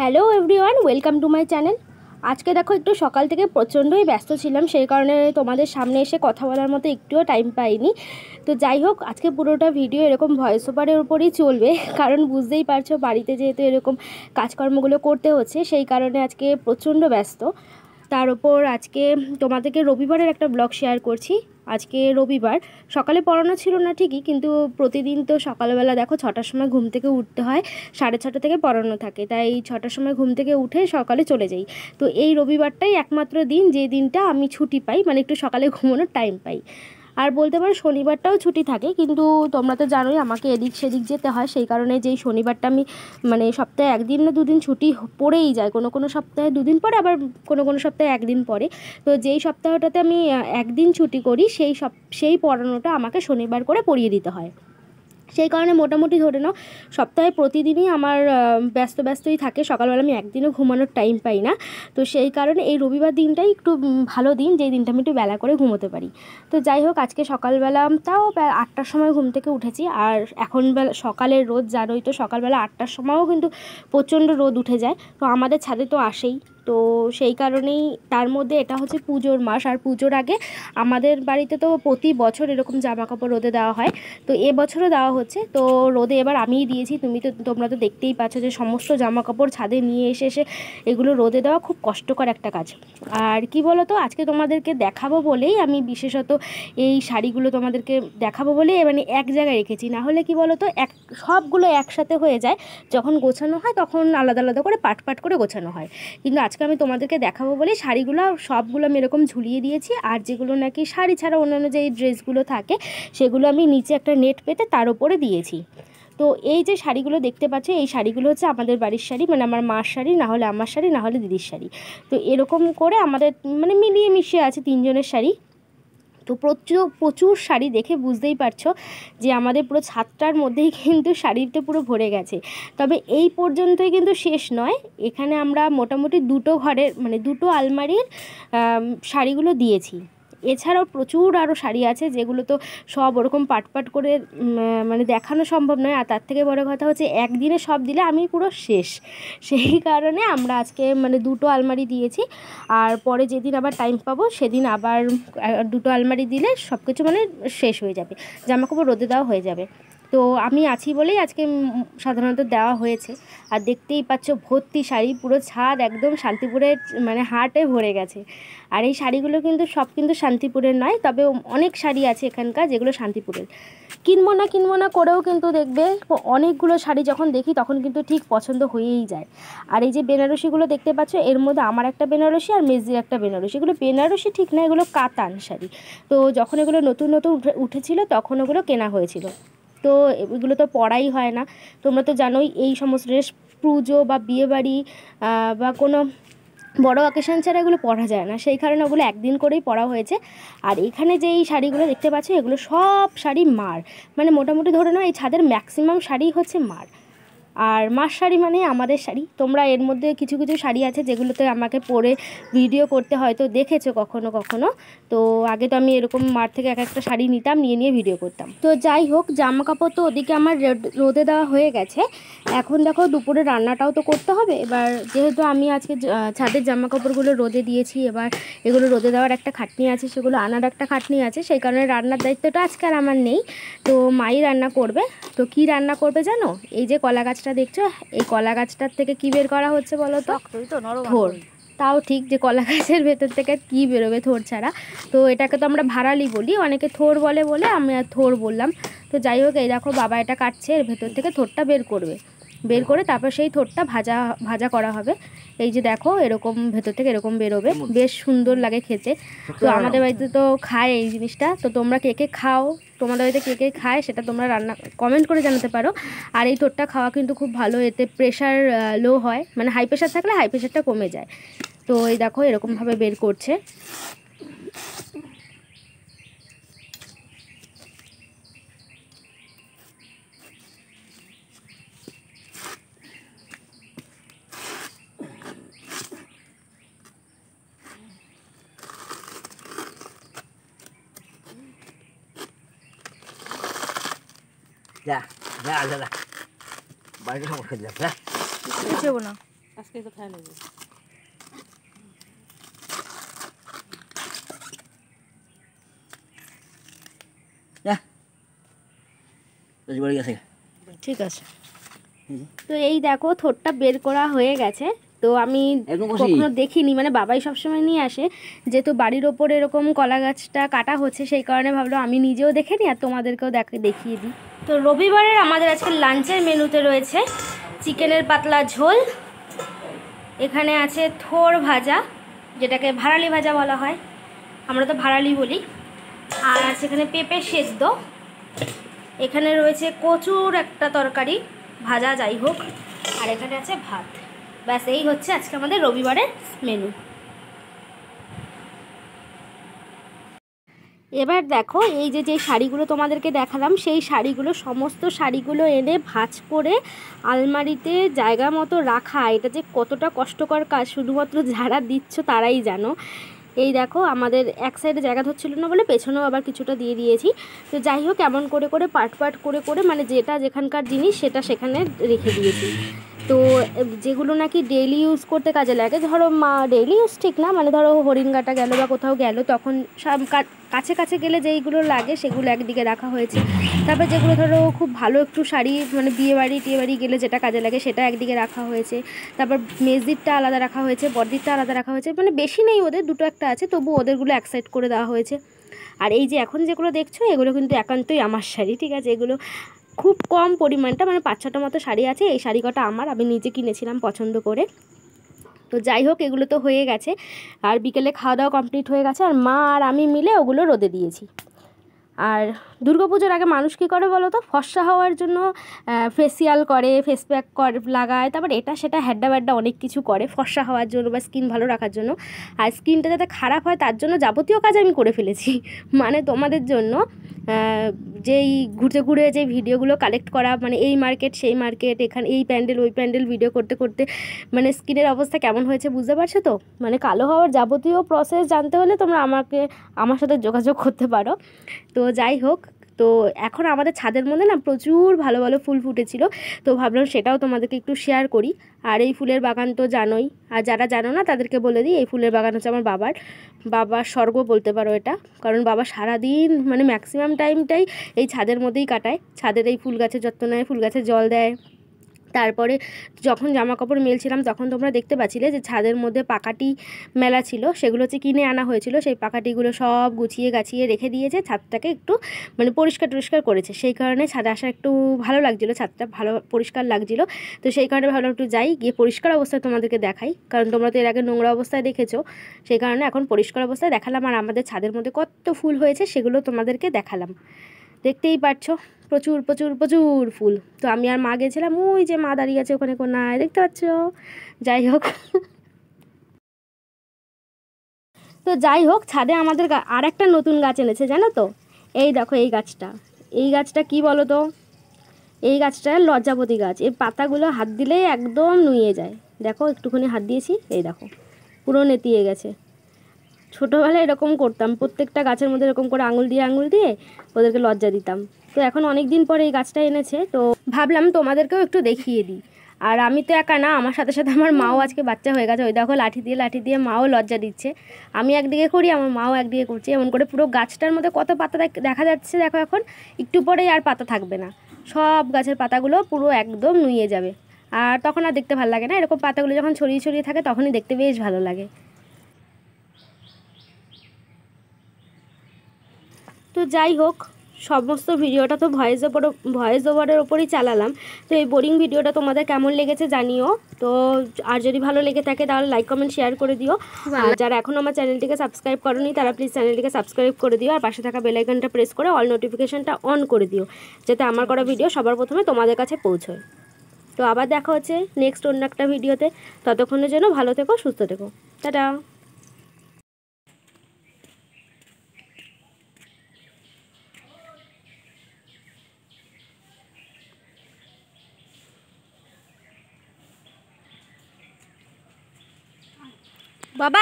Hello everyone welcome to my channel আজকে দেখো একটু সকাল থেকে প্রচণ্ডই ব্যস্ত ছিলাম সেই কারণে তোমাদের সামনে এসে কথা বলার মতো একটুও টাইম পাইনি তো যাই হোক আজকে পুরোটা ভিডিও এরকম ভয়েস ওভারের উপরই চলবে কারণ বুঝতেই পারছো বাড়িতে যেহেতু এরকম কাজকর্মগুলো করতে হচ্ছে সেই কারণে আজকে প্রচণ্ড ব্যস্ত তার ওপর আজকে তোমাদেরকে রবিবারের একটা ব্লগ শেয়ার করছি আজকে রবিবার সকালে পড়ানো ছিল না ঠিকই কিন্তু প্রতিদিন তো সকালবেলা দেখো ছটার সময় ঘুম থেকে উঠতে হয় সাড়ে ছটা থেকে পড়ানো থাকে তাই ছটার সময় ঘুম থেকে উঠে সকালে চলে যাই তো এই রবিবারটাই একমাত্র দিন যে দিনটা আমি ছুটি পাই মানে একটু সকালে ঘুমানোর টাইম পাই আর বলতে পারো শনিবারটাও ছুটি থাকে কিন্তু তোমরা তো জানোই আমাকে এদিক সেদিক যেতে হয় সেই কারণে যেই শনিবারটা আমি মানে সপ্তাহে একদিন না দুদিন ছুটি পড়েই যায় কোনো কোনো সপ্তাহে দুদিন পরে আবার কোনো কোনো সপ্তাহে একদিন পরে তো যেই সপ্তাহটাতে আমি একদিন ছুটি করি সেই সব সেই পড়ানোটা আমাকে শনিবার করে পড়িয়ে দিতে হয় সেই কারণে মোটামুটি ধরে নাও সপ্তাহে প্রতিদিনই আমার ব্যস্ত ব্যস্তই থাকে সকালবেলা আমি একদিনও ঘুমানোর টাইম পাই না তো সেই কারণে এই রবিবার দিনটাই একটু ভালো দিন যেই দিনটা আমি একটু বেলা করে ঘুমোতে পারি তো যাই হোক আজকে সকালবেলা তাও আটটার সময় ঘুম থেকে উঠেছি আর এখন বেলা সকালের রোদ জানোই তো সকালবেলা আটটার সময়ও কিন্তু প্রচণ্ড রোদ উঠে যায় তো আমাদের ছাদে তো আসেই তো সেই কারণেই তার মধ্যে এটা হচ্ছে পুজোর মাস আর পুজোর আগে আমাদের বাড়িতে তো প্রতি বছর এরকম জামা কাপড় রোদে দেওয়া হয় তো এবছরও দেওয়া হচ্ছে তো রোদে এবার আমিই দিয়েছি তুমি তো তোমরা তো দেখতেই পাচ্ছ যে সমস্ত জামা কাপড় ছাদে নিয়ে এসে এসে এগুলো রোদে দেওয়া খুব কষ্টকর একটা কাজ আর কি বলো তো আজকে তোমাদেরকে দেখাবো বলেই আমি বিশেষত এই শাড়িগুলো তোমাদেরকে দেখাবো বলেই মানে এক জায়গায় রেখেছি না হলে কি বলো তো এক সবগুলো একসাথে হয়ে যায় যখন গোছানো হয় তখন আলাদা আলাদা করে পাট পাট করে গোছানো হয় কিন্তু আজকে আজকে আমি তোমাদেরকে দেখাবো বলে শাড়িগুলো সবগুলো আমি এরকম ঝুলিয়ে দিয়েছি আর যেগুলো নাকি শাড়ি ছাড়া অন্যান্য যে ড্রেসগুলো থাকে সেগুলো আমি নিচে একটা নেট পেতে তার উপরে দিয়েছি তো এই যে শাড়িগুলো দেখতে পাচ্ছ এই শাড়িগুলো হচ্ছে আমাদের বাড়ির শাড়ি মানে আমার মার শাড়ি না হলে আমার শাড়ি না হলে দিদির শাড়ি তো এরকম করে আমাদের মানে মিলিয়ে মিশিয়ে আছে তিনজনের শাড়ি তো প্রচুর প্রচুর শাড়ি দেখে বুঝতেই পারছো যে আমাদের পুরো ছাদটার মধ্যেই কিন্তু শাড়িতে পুরো ভরে গেছে তবে এই পর্যন্তই কিন্তু শেষ নয় এখানে আমরা মোটামুটি দুটো ঘরের মানে দুটো আলমারির শাড়িগুলো দিয়েছি এছাড়াও প্রচুর আরও শাড়ি আছে যেগুলো তো সব ওরকম পাট পাট করে মানে দেখানো সম্ভব নয় আর তার থেকে বড় কথা হচ্ছে একদিনে সব দিলে আমি পুরো শেষ সেই কারণে আমরা আজকে মানে দুটো আলমারি দিয়েছি আর পরে যেদিন আবার টাইম পাবো সেদিন আবার দুটো আলমারি দিলে সব কিছু মানে শেষ হয়ে যাবে জামাকাপড় রোদে দেওয়া হয়ে যাবে তো আমি আছি বলেই আজকে সাধারণত দেওয়া হয়েছে আর দেখতেই পাচ্ছ ভর্তি শাড়ি পুরো ছাদ একদম শান্তিপুরের মানে হাটে ভরে গেছে আর এই শাড়িগুলো কিন্তু সব কিন্তু শান্তিপুরের নয় তবে অনেক শাড়ি আছে এখানকার যেগুলো শান্তিপুরের কিনবো না কিনবো না করেও কিন্তু দেখবে অনেকগুলো শাড়ি যখন দেখি তখন কিন্তু ঠিক পছন্দ হয়েই যায় আর এই যে বেনারসিগুলো দেখতে পাচ্ছ এর মধ্যে আমার একটা বেনারসি আর মেজির একটা বেনারসি এগুলো বেনারসি ঠিক না এগুলো কাতান শাড়ি তো যখন এগুলো নতুন নতুন উঠেছিল তখন ওগুলো কেনা হয়েছিল তো এগুলো তো পড়াই হয় না তোমরা তো জানোই এই সমস্ত ড্রেস পুজো বা বিয়েবাড়ি বা কোনো বড় অকেশন ছাড়া এগুলো পরা যায় না সেই কারণে ওগুলো একদিন করেই পরা হয়েছে আর এখানে যে এই শাড়িগুলো দেখতে পাচ্ছ এগুলো সব শাড়ি মার মানে মোটামুটি ধরে নাও এই ছাদের ম্যাক্সিমাম শাড়ি হচ্ছে মার আর মার শাড়ি মানে আমাদের শাড়ি তোমরা এর মধ্যে কিছু কিছু শাড়ি আছে যেগুলোতে আমাকে পরে ভিডিও করতে হয়তো দেখেছো কখনো কখনো তো আগে তো আমি এরকম মার থেকে এক একটা শাড়ি নিতাম নিয়ে নিয়ে ভিডিও করতাম তো যাই হোক জামা কাপড় তো ওদিকে আমার রোদে দেওয়া হয়ে গেছে এখন দেখো দুপুরে রান্নাটাও তো করতে হবে এবার যেহেতু আমি আজকে ছাদের জামা কাপড়গুলো রোদে দিয়েছি এবার এগুলো রোদে দেওয়ার একটা খাটনি আছে সেগুলো আনার একটা খাটনি আছে সেই কারণে রান্নার দায়িত্বটা আজকাল আমার নেই তো মাই রান্না করবে তো কি রান্না করবে জানো এই যে কলা গাছ গাছটা দেখছো এই কলা গাছটার থেকে কি বের করা হচ্ছে বলো তো থোর তাও ঠিক যে কলা গাছের ভেতর থেকে কি বেরোবে থোর ছাড়া তো এটাকে তো আমরা ভাড়ালি বলি অনেকে থোর বলে বলে আমি আর থোর বললাম তো যাই হোক এই দেখো বাবা এটা কাটছে এর ভেতর থেকে থোরটা বের করবে বের করে তারপর সেই থোটটা ভাজা ভাজা করা হবে এই যে দেখো এরকম ভেতর থেকে এরকম বেরোবে বেশ সুন্দর লাগে খেতে তো আমাদের বাড়িতে তো খায় এই জিনিসটা তো তোমরা কে কে খাও তোমাদের বাড়িতে কে কে খায় সেটা তোমরা রান্না কমেন্ট করে জানাতে পারো আর এই থোটটা খাওয়া কিন্তু খুব ভালো এতে প্রেশার লো হয় মানে হাই প্রেশার থাকলে হাই প্রেশারটা কমে যায় তো এই দেখো এরকমভাবে বের করছে তো ঠিক আছে তো এই দেখো থোটটা বের করা হয়ে গেছে তো আমি কখনো দেখিনি মানে বাবাই সবসময় নিয়ে আসে যেহেতু বাড়ির ওপর এরকম কলা গাছটা কাটা হচ্ছে সেই কারণে ভাবলো আমি নিজেও দেখে নিই আর তোমাদেরকেও দেখিয়ে দিই তো রবিবারের আমাদের আজকে লাঞ্চের মেনুতে রয়েছে চিকেনের পাতলা ঝোল এখানে আছে থোর ভাজা যেটাকে ভাড়ালি ভাজা বলা হয় আমরা তো ভাড়ালি বলি আর সেখানে পেঁপে সেদ্ধ এখানে রয়েছে কচুর একটা তরকারি ভাজা যাই হোক আর এখানে আছে ভাত ব্যাস এই হচ্ছে আজকে আমাদের রবিবারের মেনু এবার দেখো এই যে যে শাড়িগুলো তোমাদেরকে দেখালাম সেই শাড়িগুলো সমস্ত শাড়িগুলো এনে ভাঁজ করে আলমারিতে জায়গা মতো রাখা এটা যে কতটা কষ্টকর কাজ শুধুমাত্র যারা দিচ্ছ তারাই জানো এই দেখো আমাদের এক সাইডে জায়গা ধরছিল না বলে পেছনেও আবার কিছুটা দিয়ে দিয়েছি তো যাই হোক এমন করে করে পাট পাট করে করে মানে যেটা যেখানকার জিনিস সেটা সেখানে রেখে দিয়েছি তো যেগুলো নাকি ডেইলি ইউজ করতে কাজে লাগে ধরো মা ডেইলি ইউজ ঠিক না মানে ধরো হরিণগাটা গেল বা কোথাও গেল তখন সব কাছে কাছে গেলে যেইগুলো লাগে সেগুলো একদিকে রাখা হয়েছে তারপর যেগুলো ধরো খুব ভালো একটু শাড়ি মানে বিয়ে বাড়ি টিয়ে বাড়ি গেলে যেটা কাজে লাগে সেটা একদিকে রাখা হয়েছে তারপর মেজদিরটা আলাদা রাখা হয়েছে বরদিরটা আলাদা রাখা হয়েছে মানে বেশি নেই ওদের দুটো একটা আছে তবু ওদেরগুলো এক সাইড করে দেওয়া হয়েছে আর এই যে এখন যেগুলো দেখছো এগুলো কিন্তু একান্তই আমার শাড়ি ঠিক আছে এগুলো খুব কম পরিমাণটা মানে পাঁচ ছটা মতো শাড়ি আছে এই শাড়ি কটা আমার আমি নিজে কিনেছিলাম পছন্দ করে তো যাই হোক এগুলো তো হয়ে গেছে আর বিকেলে খাওয়া দাওয়া কমপ্লিট হয়ে গেছে আর মা আর আমি মিলে ওগুলো রোদে দিয়েছি আর পুজোর আগে মানুষ কী করে বলো তো ফর্সা হওয়ার জন্য ফেসিয়াল করে ফেস প্যাক কর লাগায় তারপর এটা সেটা হ্যাড্ডা ব্যাড্ডা অনেক কিছু করে ফর্সা হওয়ার জন্য বা স্কিন ভালো রাখার জন্য আর স্কিনটা যাতে খারাপ হয় তার জন্য যাবতীয় কাজ আমি করে ফেলেছি মানে তোমাদের জন্য যেই ঘুরতে ঘুরে যে ভিডিওগুলো কালেক্ট করা মানে এই মার্কেট সেই মার্কেট এখানে এই প্যান্ডেল ওই প্যান্ডেল ভিডিও করতে করতে মানে স্কিনের অবস্থা কেমন হয়েছে বুঝতে পারছো তো মানে কালো হওয়ার যাবতীয় প্রসেস জানতে হলে তোমরা আমাকে আমার সাথে যোগাযোগ করতে পারো তো যাই হোক তো এখন আমাদের ছাদের মধ্যে না প্রচুর ভালো ভালো ফুল ফুটেছিল তো ভাবলাম সেটাও তোমাদেরকে একটু শেয়ার করি আর এই ফুলের বাগান তো জানোই আর যারা জানো না তাদেরকে বলে দিই এই ফুলের বাগান হচ্ছে আমার বাবার বাবার স্বর্গ বলতে পারো এটা কারণ বাবা সারাদিন মানে ম্যাক্সিমাম টাইমটাই এই ছাদের মধ্যেই কাটায় ছাদের এই ফুল গাছে যত্ন নেয় ফুল গাছে জল দেয় তারপরে যখন জামা কাপড় মেলছিলাম তখন তোমরা দেখতে পাচ্ছিলে যে ছাদের মধ্যে পাকাটি মেলা ছিল সেগুলো হচ্ছে কিনে আনা হয়েছিল সেই পাকাটিগুলো সব গুছিয়ে গাছিয়ে রেখে দিয়েছে ছাদটাকে একটু মানে পরিষ্কার টরিষ্কার করেছে সেই কারণে ছাদে আসা একটু ভালো লাগছিলো ছাদটা ভালো পরিষ্কার লাগছিলো তো সেই কারণে ভাবলাম একটু যাই গিয়ে পরিষ্কার অবস্থায় তোমাদেরকে দেখাই কারণ তোমরা তো এর আগে নোংরা অবস্থায় দেখেছো সেই কারণে এখন পরিষ্কার অবস্থায় দেখালাম আর আমাদের ছাদের মধ্যে কত ফুল হয়েছে সেগুলো তোমাদেরকে দেখালাম দেখতেই পাচ্ছ প্রচুর প্রচুর প্রচুর ফুল তো আমি আর মা গেছিলাম ওই যে মা দাঁড়িয়ে আছে ওখানে কোনায় দেখতে পাচ্ছ যাই হোক তো যাই হোক ছাদে আমাদের আর একটা নতুন গাছ এনেছে জানো তো এই দেখো এই গাছটা এই গাছটা কি বলো তো এই গাছটা লজ্জাপতি গাছ এই পাতাগুলো হাত দিলেই একদম নুয়ে যায় দেখো একটুখানি হাত দিয়েছি এই দেখো পুরো নেতিয়ে গেছে ছোটোবেলায় এরকম করতাম প্রত্যেকটা গাছের মধ্যে এরকম করে আঙুল দিয়ে আঙুল দিয়ে ওদেরকে লজ্জা দিতাম তো এখন অনেক দিন পরে এই গাছটা এনেছে তো ভাবলাম তোমাদেরকেও একটু দেখিয়ে দিই আর আমি তো একা না আমার সাথে সাথে আমার মাও আজকে বাচ্চা হয়ে গেছে ওই দেখো লাঠি দিয়ে লাঠি দিয়ে মাও লজ্জা দিচ্ছে আমি একদিকে করি আমার মাও একদিকে করছে এমন করে পুরো গাছটার মধ্যে কত পাতা দেখা যাচ্ছে দেখো এখন একটু পরেই আর পাতা থাকবে না সব গাছের পাতাগুলো পুরো একদম নুয়ে যাবে আর তখন আর দেখতে ভালো লাগে না এরকম পাতাগুলো যখন ছড়িয়ে ছড়িয়ে থাকে তখনই দেখতে বেশ ভালো লাগে তো যাই হোক সমস্ত ভিডিওটা তো ভয়েস ওপর ভয়েস ওভারের ওপরই চালালাম তো এই বোরিং ভিডিওটা তোমাদের কেমন লেগেছে জানিও তো আর যদি ভালো লেগে থাকে তাহলে লাইক কমেন্ট শেয়ার করে দিও আর যারা এখনও আমার চ্যানেলটিকে সাবস্ক্রাইব করনি তারা প্লিজ চ্যানেলটিকে সাবস্ক্রাইব করে দিও আর পাশে থাকা বেলাইকনটা প্রেস করে অল নোটিফিকেশানটা অন করে দিও যাতে আমার করা ভিডিও সবার প্রথমে তোমাদের কাছে পৌঁছয় তো আবার দেখা হচ্ছে নেক্সট অন্য একটা ভিডিওতে ততক্ষণের জন্য ভালো থেকো সুস্থ থেকো টাটা Bye-bye.